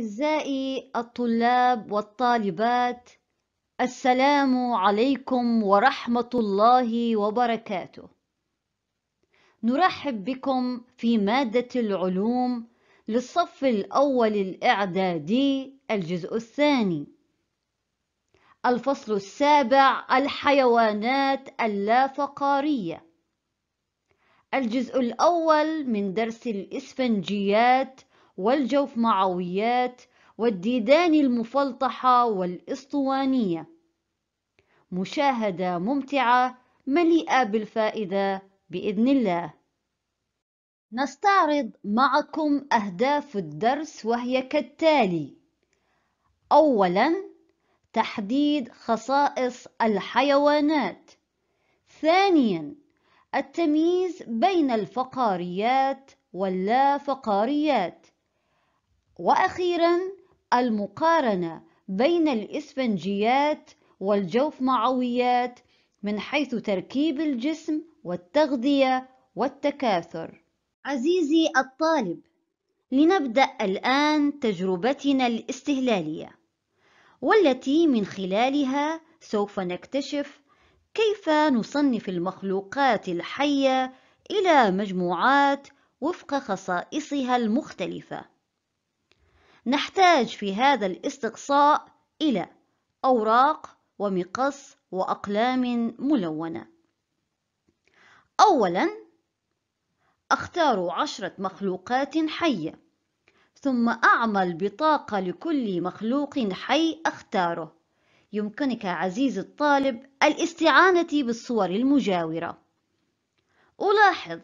أعزائي الطلاب والطالبات السلام عليكم ورحمة الله وبركاته. نرحب بكم في مادة العلوم للصف الأول الإعدادي الجزء الثاني. الفصل السابع الحيوانات اللافقارية. الجزء الأول من درس الإسفنجيات والجوف معويات والديدان المفلطحة والإسطوانية مشاهدة ممتعة مليئة بالفائدة بإذن الله نستعرض معكم أهداف الدرس وهي كالتالي أولاً تحديد خصائص الحيوانات ثانياً التمييز بين الفقاريات واللافقاريات وأخيرا المقارنة بين الإسفنجيات والجوف معويات من حيث تركيب الجسم والتغذية والتكاثر عزيزي الطالب لنبدأ الآن تجربتنا الاستهلالية والتي من خلالها سوف نكتشف كيف نصنف المخلوقات الحية إلى مجموعات وفق خصائصها المختلفة نحتاج في هذا الاستقصاء إلى أوراق ومقص وأقلام ملونة أولا أختار عشرة مخلوقات حية ثم أعمل بطاقة لكل مخلوق حي أختاره يمكنك عزيزي الطالب الاستعانة بالصور المجاورة ألاحظ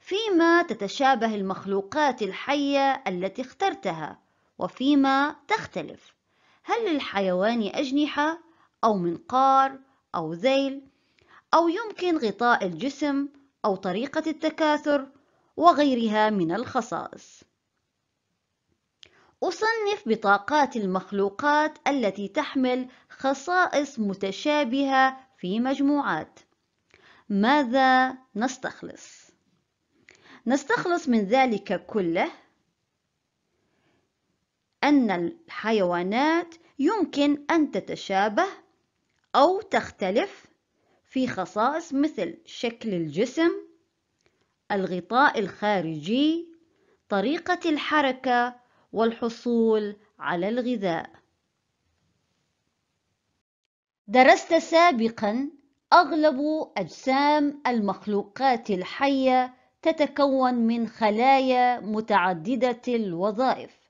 فيما تتشابه المخلوقات الحية التي اخترتها وفيما تختلف هل للحيوان أجنحة أو منقار أو ذيل أو يمكن غطاء الجسم أو طريقة التكاثر وغيرها من الخصائص أصنف بطاقات المخلوقات التي تحمل خصائص متشابهة في مجموعات ماذا نستخلص؟ نستخلص من ذلك كله أن الحيوانات يمكن أن تتشابه أو تختلف في خصائص مثل شكل الجسم، الغطاء الخارجي، طريقة الحركة، والحصول على الغذاء. درست سابقًا أغلب أجسام المخلوقات الحية تتكون من خلايا متعددة الوظائف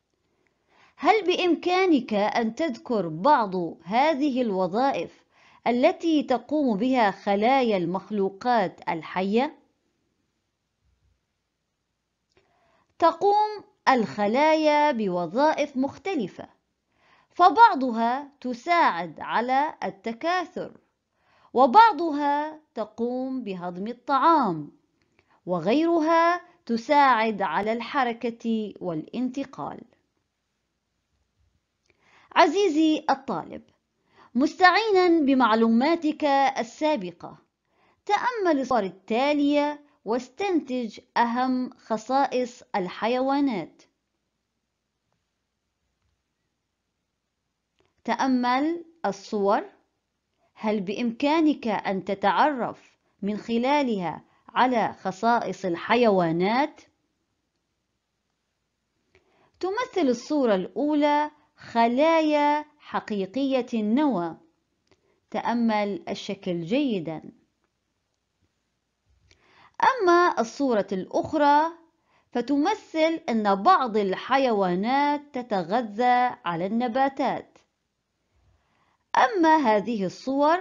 هل بإمكانك أن تذكر بعض هذه الوظائف التي تقوم بها خلايا المخلوقات الحية؟ تقوم الخلايا بوظائف مختلفة، فبعضها تساعد على التكاثر، وبعضها تقوم بهضم الطعام، وغيرها تساعد على الحركة والانتقال. عزيزي الطالب مستعينا بمعلوماتك السابقة تأمل الصور التالية واستنتج أهم خصائص الحيوانات تأمل الصور هل بإمكانك أن تتعرف من خلالها على خصائص الحيوانات؟ تمثل الصورة الأولى خلايا حقيقية النوى تأمل الشكل جيدا أما الصورة الأخرى فتمثل أن بعض الحيوانات تتغذى على النباتات أما هذه الصور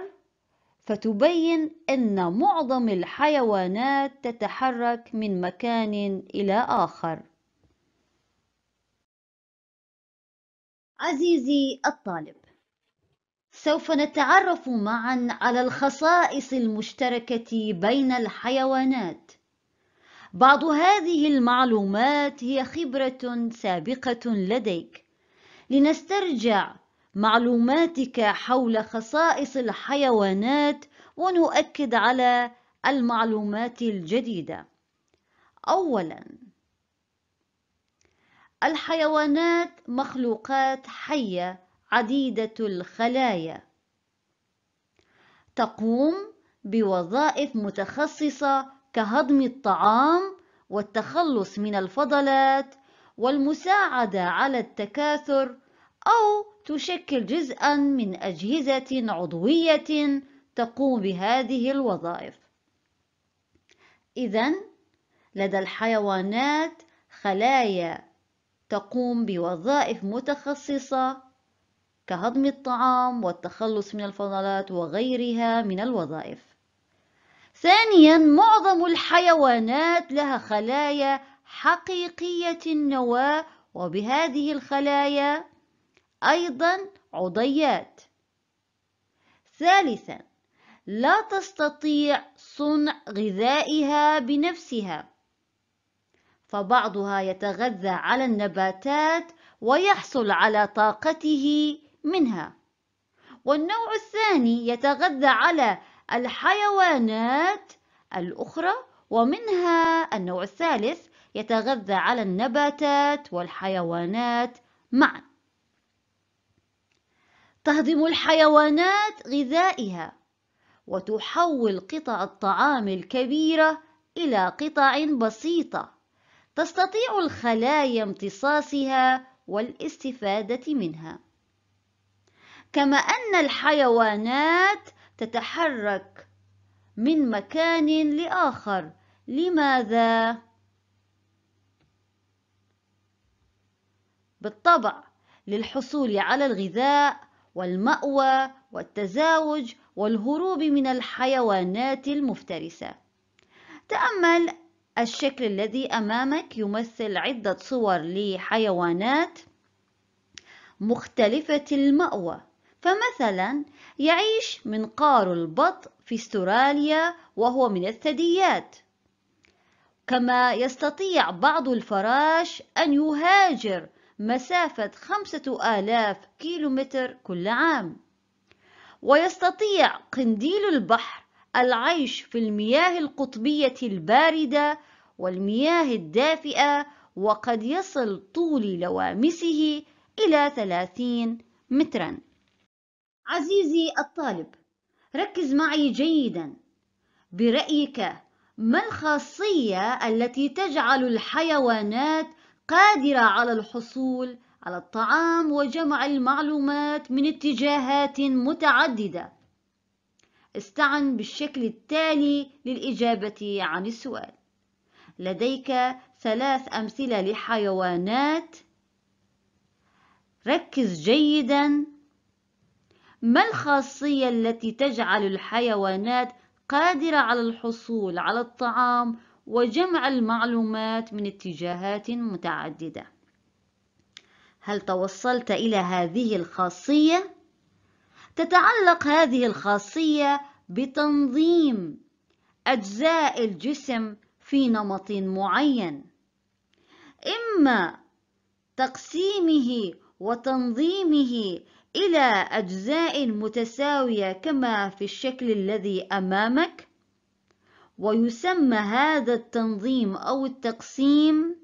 فتبين أن معظم الحيوانات تتحرك من مكان إلى آخر عزيزي الطالب سوف نتعرف معا على الخصائص المشتركة بين الحيوانات بعض هذه المعلومات هي خبرة سابقة لديك لنسترجع معلوماتك حول خصائص الحيوانات ونؤكد على المعلومات الجديدة أولاً الحيوانات مخلوقات حية عديدة الخلايا تقوم بوظائف متخصصة كهضم الطعام والتخلص من الفضلات والمساعدة على التكاثر أو تشكل جزءا من أجهزة عضوية تقوم بهذه الوظائف إذا لدى الحيوانات خلايا تقوم بوظائف متخصصة كهضم الطعام والتخلص من الفضلات وغيرها من الوظائف. ثانيا معظم الحيوانات لها خلايا حقيقية النواة وبهذه الخلايا أيضا عضيات. ثالثا لا تستطيع صنع غذائها بنفسها فبعضها يتغذى على النباتات ويحصل على طاقته منها والنوع الثاني يتغذى على الحيوانات الأخرى ومنها النوع الثالث يتغذى على النباتات والحيوانات معا تهضم الحيوانات غذائها وتحول قطع الطعام الكبيرة إلى قطع بسيطة تستطيع الخلايا امتصاصها والاستفادة منها كما أن الحيوانات تتحرك من مكان لآخر لماذا؟ بالطبع للحصول على الغذاء والمأوى والتزاوج والهروب من الحيوانات المفترسة تأمل الشكل الذي أمامك يمثل عدة صور لحيوانات مختلفة المأوى فمثلا يعيش منقار البط في استراليا وهو من الثدييات كما يستطيع بعض الفراش أن يهاجر مسافة خمسة آلاف كيلومتر كل عام ويستطيع قنديل البحر العيش في المياه القطبية الباردة والمياه الدافئة وقد يصل طول لوامسه إلى 30 مترا عزيزي الطالب ركز معي جيدا برأيك ما الخاصية التي تجعل الحيوانات قادرة على الحصول على الطعام وجمع المعلومات من اتجاهات متعددة استعن بالشكل التالي للإجابة عن السؤال لديك ثلاث أمثلة لحيوانات ركز جيدا ما الخاصية التي تجعل الحيوانات قادرة على الحصول على الطعام وجمع المعلومات من اتجاهات متعددة هل توصلت إلى هذه الخاصية؟ تتعلق هذه الخاصية بتنظيم أجزاء الجسم في نمط معين إما تقسيمه وتنظيمه إلى أجزاء متساوية كما في الشكل الذي أمامك ويسمى هذا التنظيم أو التقسيم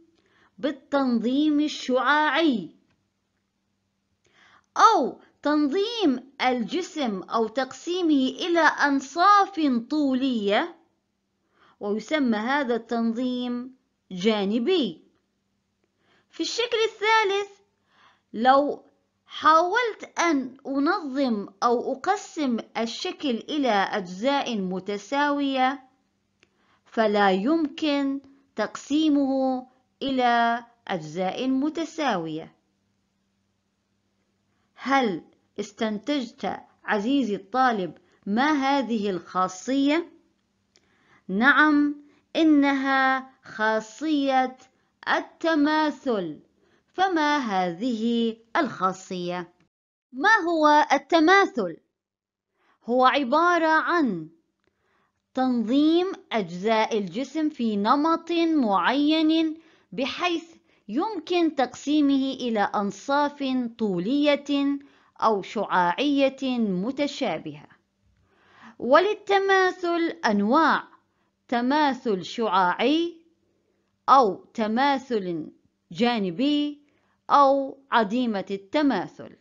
بالتنظيم الشعاعي أو تنظيم الجسم أو تقسيمه إلى أنصاف طولية ويسمى هذا التنظيم جانبي في الشكل الثالث لو حاولت أن أنظم أو أقسم الشكل إلى أجزاء متساوية فلا يمكن تقسيمه إلى أجزاء متساوية هل استنتجت عزيزي الطالب ما هذه الخاصية؟ نعم إنها خاصية التماثل فما هذه الخاصية؟ ما هو التماثل؟ هو عبارة عن تنظيم أجزاء الجسم في نمط معين بحيث يمكن تقسيمه إلى أنصاف طولية أو شعاعية متشابهة وللتماثل أنواع تماثل شعاعي أو تماثل جانبي أو عديمة التماثل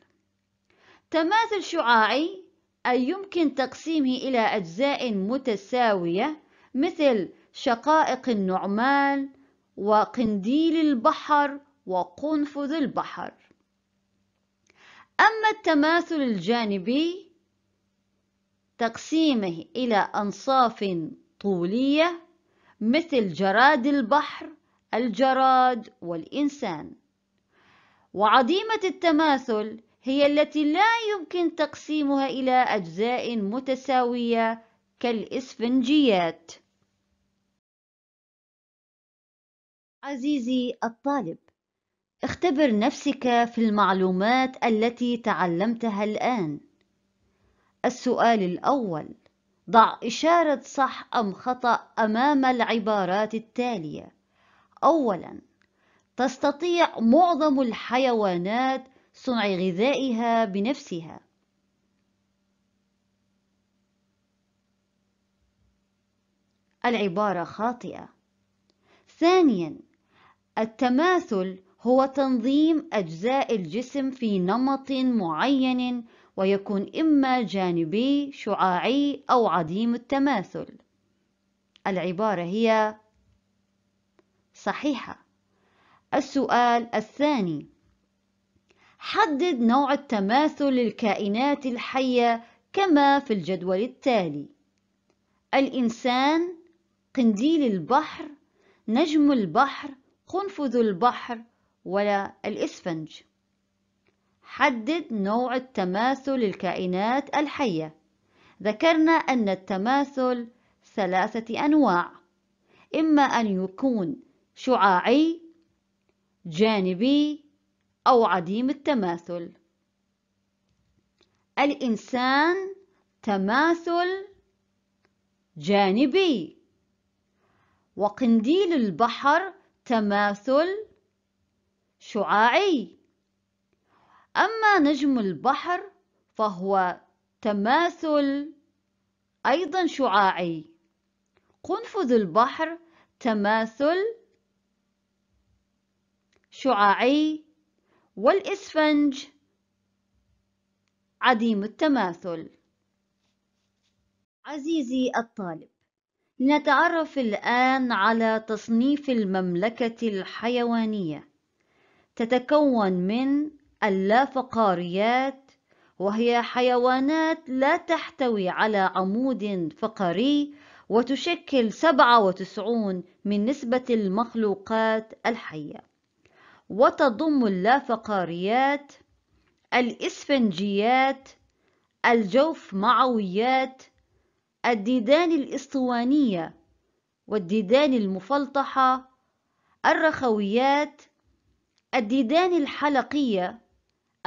تماثل شعاعي أي يمكن تقسيمه إلى أجزاء متساوية مثل شقائق النعمان وقنديل البحر وقنفذ البحر أما التماثل الجانبي تقسيمه إلى أنصاف طولية مثل جراد البحر الجراد والإنسان وعظيمة التماثل هي التي لا يمكن تقسيمها إلى أجزاء متساوية كالإسفنجيات عزيزي الطالب اختبر نفسك في المعلومات التي تعلمتها الآن السؤال الأول ضع إشارة صح أم خطأ أمام العبارات التالية أولا تستطيع معظم الحيوانات صنع غذائها بنفسها العبارة خاطئة ثانيا التماثل هو تنظيم أجزاء الجسم في نمط معين ويكون إما جانبي شعاعي أو عديم التماثل العبارة هي صحيحة السؤال الثاني حدد نوع التماثل للكائنات الحية كما في الجدول التالي الإنسان قنديل البحر نجم البحر قنفذ البحر ولا الإسفنج حدد نوع التماثل الكائنات الحية ذكرنا أن التماثل ثلاثة أنواع إما أن يكون شعاعي جانبي أو عديم التماثل الإنسان تماثل جانبي وقنديل البحر تماثل شعاعي أما نجم البحر فهو تماثل أيضا شعاعي قنفذ البحر تماثل شعاعي والإسفنج عديم التماثل عزيزي الطالب لنتعرف الآن على تصنيف المملكة الحيوانية تتكون من اللافقاريات وهي حيوانات لا تحتوي على عمود فقري وتشكل 97 من نسبة المخلوقات الحية وتضم اللافقاريات الإسفنجيات الجوف معويات الديدان الإسطوانية والديدان المفلطحة الرخويات الديدان الحلقية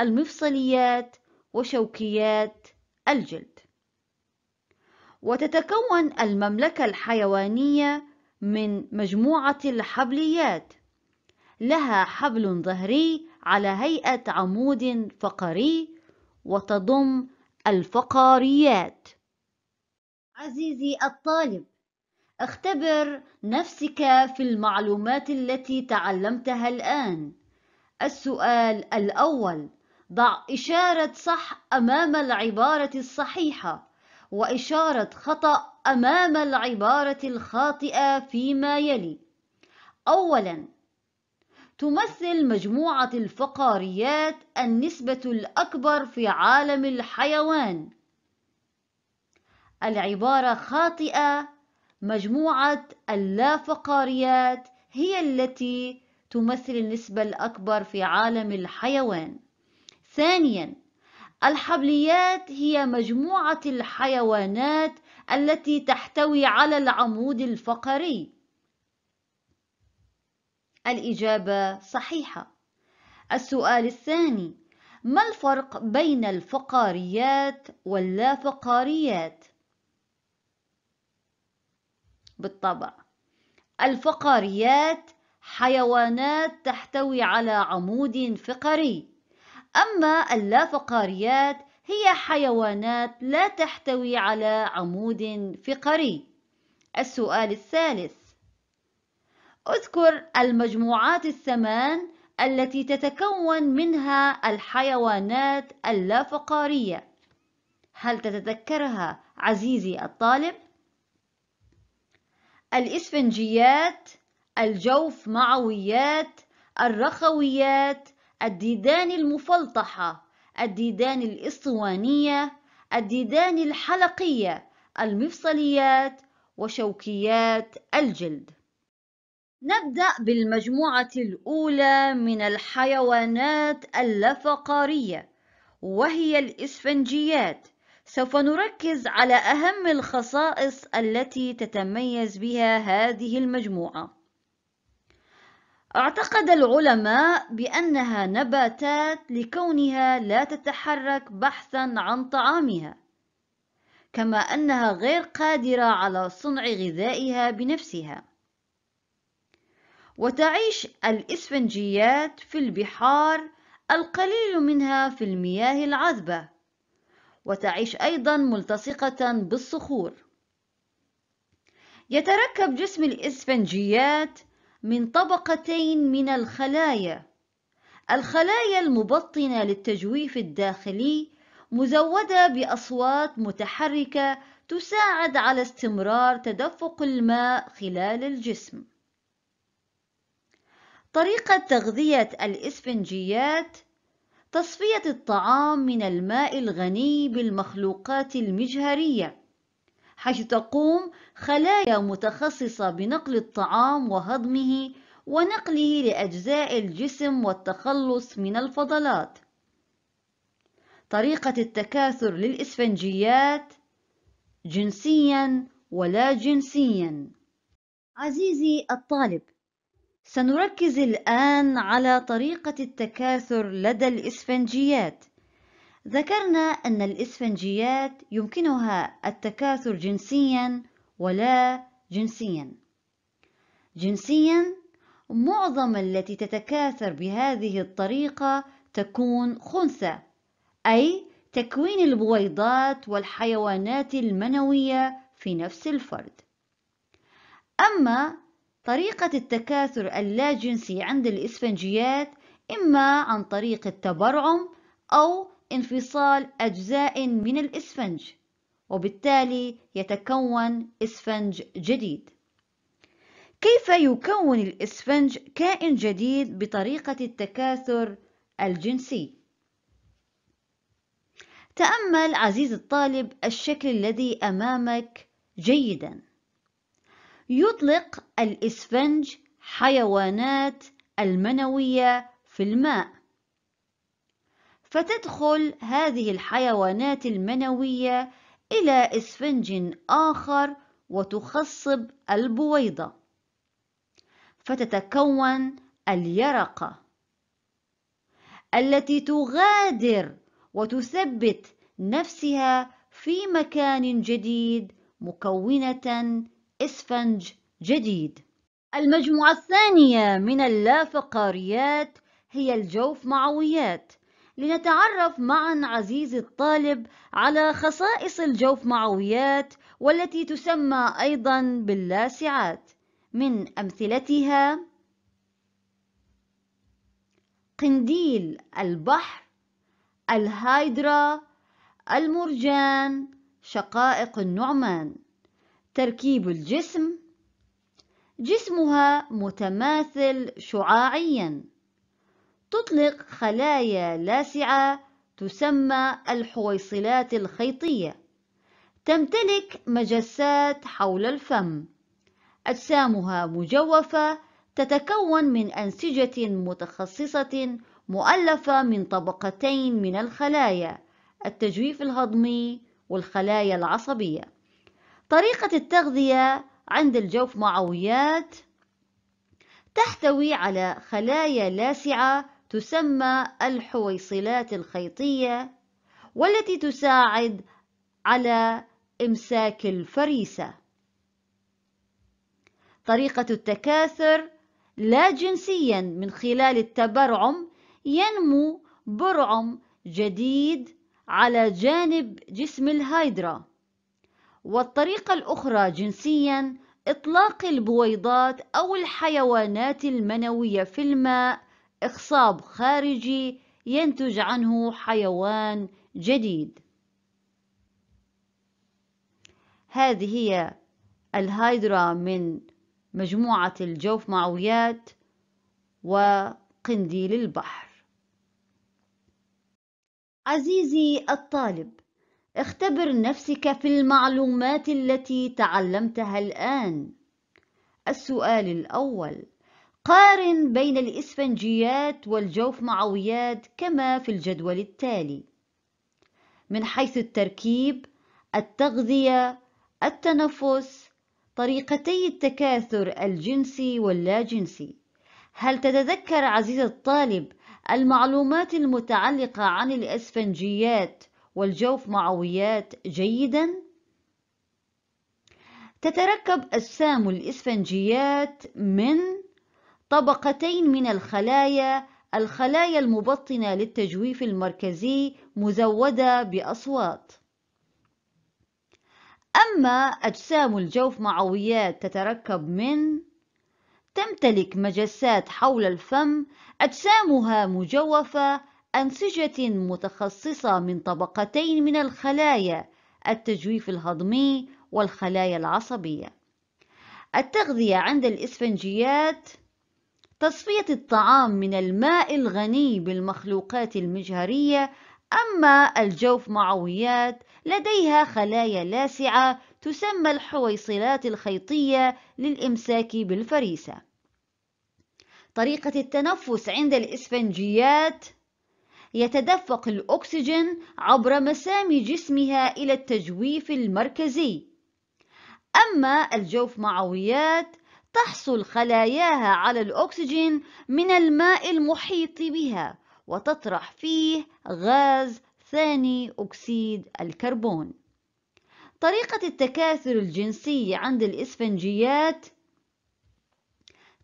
المفصليات وشوكيات الجلد وتتكون المملكة الحيوانية من مجموعة الحبليات لها حبل ظهري على هيئة عمود فقري وتضم الفقاريات عزيزي الطالب اختبر نفسك في المعلومات التي تعلمتها الآن السؤال الأول ضع إشارة صح أمام العبارة الصحيحة وإشارة خطأ أمام العبارة الخاطئة فيما يلي أولاً تمثل مجموعة الفقاريات النسبة الأكبر في عالم الحيوان العبارة خاطئة مجموعة اللافقاريات هي التي تمثل النسبة الأكبر في عالم الحيوان ثانيا الحبليات هي مجموعة الحيوانات التي تحتوي على العمود الفقري الإجابة صحيحة السؤال الثاني ما الفرق بين الفقاريات واللافقاريات؟ بالطبع الفقاريات حيوانات تحتوي على عمود فقري أما اللافقاريات هي حيوانات لا تحتوي على عمود فقري السؤال الثالث اذكر المجموعات الثمان التي تتكون منها الحيوانات اللافقارية هل تتذكرها عزيزي الطالب؟ الإسفنجيات الجوف معويات الرخويات الديدان المفلطحة الديدان الإسطوانية الديدان الحلقية المفصليات وشوكيات الجلد نبدأ بالمجموعة الأولى من الحيوانات اللافقارية وهي الإسفنجيات سوف نركز على أهم الخصائص التي تتميز بها هذه المجموعة اعتقد العلماء بأنها نباتات لكونها لا تتحرك بحثا عن طعامها كما أنها غير قادرة على صنع غذائها بنفسها وتعيش الإسفنجيات في البحار القليل منها في المياه العذبة وتعيش أيضا ملتصقة بالصخور يتركب جسم الإسفنجيات من طبقتين من الخلايا الخلايا المبطنة للتجويف الداخلي مزودة بأصوات متحركة تساعد على استمرار تدفق الماء خلال الجسم طريقة تغذية الإسفنجيات تصفية الطعام من الماء الغني بالمخلوقات المجهرية حيث تقوم خلايا متخصصة بنقل الطعام وهضمه ونقله لأجزاء الجسم والتخلص من الفضلات طريقة التكاثر للإسفنجيات جنسيا ولا جنسيا عزيزي الطالب سنركز الآن على طريقة التكاثر لدى الإسفنجيات ذكرنا أن الإسفنجيات يمكنها التكاثر جنسيا ولا جنسيا جنسيا معظم التي تتكاثر بهذه الطريقة تكون خنثى أي تكوين البويضات والحيوانات المنوية في نفس الفرد أما طريقة التكاثر اللاجنسي عند الإسفنجيات إما عن طريق التبرعم أو انفصال أجزاء من الإسفنج وبالتالي يتكون إسفنج جديد كيف يكون الإسفنج كائن جديد بطريقة التكاثر الجنسي؟ تأمل عزيزي الطالب الشكل الذي أمامك جيدا يطلق الإسفنج حيوانات المنوية في الماء فتدخل هذه الحيوانات المنوية إلى إسفنج آخر وتخصب البويضة فتتكون اليرقة التي تغادر وتثبت نفسها في مكان جديد مكونة إسفنج جديد المجموعة الثانية من اللافقاريات هي الجوف معويات لنتعرف معا عزيزي الطالب على خصائص الجوف معويات والتي تسمى أيضا باللاسعات من أمثلتها قنديل البحر الهايدرا المرجان شقائق النعمان تركيب الجسم جسمها متماثل شعاعياً تطلق خلايا لاسعة تسمى الحويصلات الخيطية تمتلك مجسات حول الفم أجسامها مجوفة تتكون من أنسجة متخصصة مؤلفة من طبقتين من الخلايا التجويف الهضمي والخلايا العصبية طريقة التغذية عند الجوف معويات تحتوي على خلايا لاسعة تسمى الحويصلات الخيطية والتي تساعد على إمساك الفريسة. طريقة التكاثر لا جنسيا من خلال التبرعم ينمو برعم جديد على جانب جسم الهيدرا والطريقة الأخرى جنسيا إطلاق البويضات أو الحيوانات المنوية في الماء إخصاب خارجي ينتج عنه حيوان جديد هذه هي الهايدرا من مجموعة الجوف معويات وقنديل البحر عزيزي الطالب اختبر نفسك في المعلومات التي تعلمتها الآن السؤال الأول قارن بين الإسفنجيات والجوف معويات كما في الجدول التالي من حيث التركيب التغذية التنفس طريقتي التكاثر الجنسي واللاجنسي هل تتذكر عزيز الطالب المعلومات المتعلقة عن الإسفنجيات والجوف معويات جيدا؟ تتركب أجسام الإسفنجيات من طبقتين من الخلايا الخلايا المبطنة للتجويف المركزي مزودة بأصوات أما أجسام الجوف معويات تتركب من تمتلك مجسات حول الفم أجسامها مجوفة أنسجة متخصصة من طبقتين من الخلايا التجويف الهضمي والخلايا العصبية التغذية عند الإسفنجيات تصفية الطعام من الماء الغني بالمخلوقات المجهرية أما الجوف معويات لديها خلايا لاسعة تسمى الحويصلات الخيطية للإمساك بالفريسة طريقة التنفس عند الإسفنجيات يتدفق الأكسجين عبر مسام جسمها إلى التجويف المركزي أما الجوف معويات تحصل خلاياها على الأكسجين من الماء المحيط بها وتطرح فيه غاز ثاني أكسيد الكربون طريقة التكاثر الجنسي عند الإسفنجيات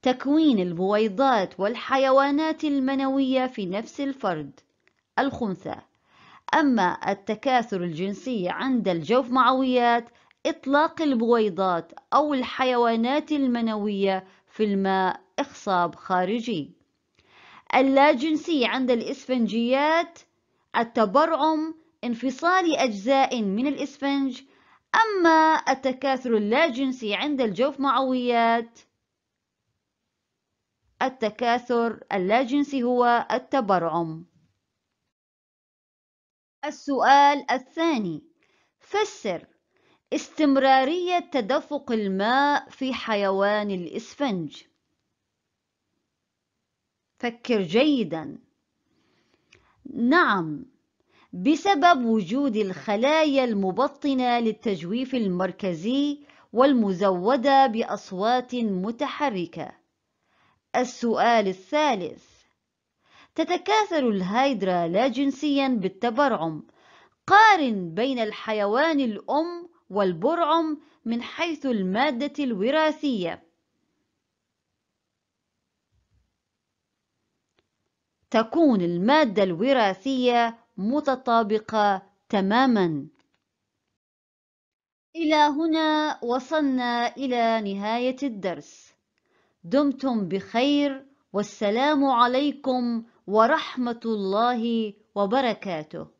تكوين البويضات والحيوانات المنوية في نفس الفرد الخنثى أما التكاثر الجنسي عند الجوف معويات إطلاق البويضات أو الحيوانات المنوية في الماء إخصاب خارجي اللاجنسي عند الإسفنجيات التبرعم انفصال أجزاء من الإسفنج أما التكاثر اللاجنسي عند الجوف معويات التكاثر اللاجنسي هو التبرعم السؤال الثاني فسر استمرارية تدفق الماء في حيوان الإسفنج فكر جيدا نعم بسبب وجود الخلايا المبطنة للتجويف المركزي والمزودة بأصوات متحركة السؤال الثالث تتكاثر الهيدرا لا جنسيا بالتبرعم قارن بين الحيوان الأم والبرعم من حيث المادة الوراثية تكون المادة الوراثية متطابقة تماما إلى هنا وصلنا إلى نهاية الدرس دمتم بخير والسلام عليكم ورحمة الله وبركاته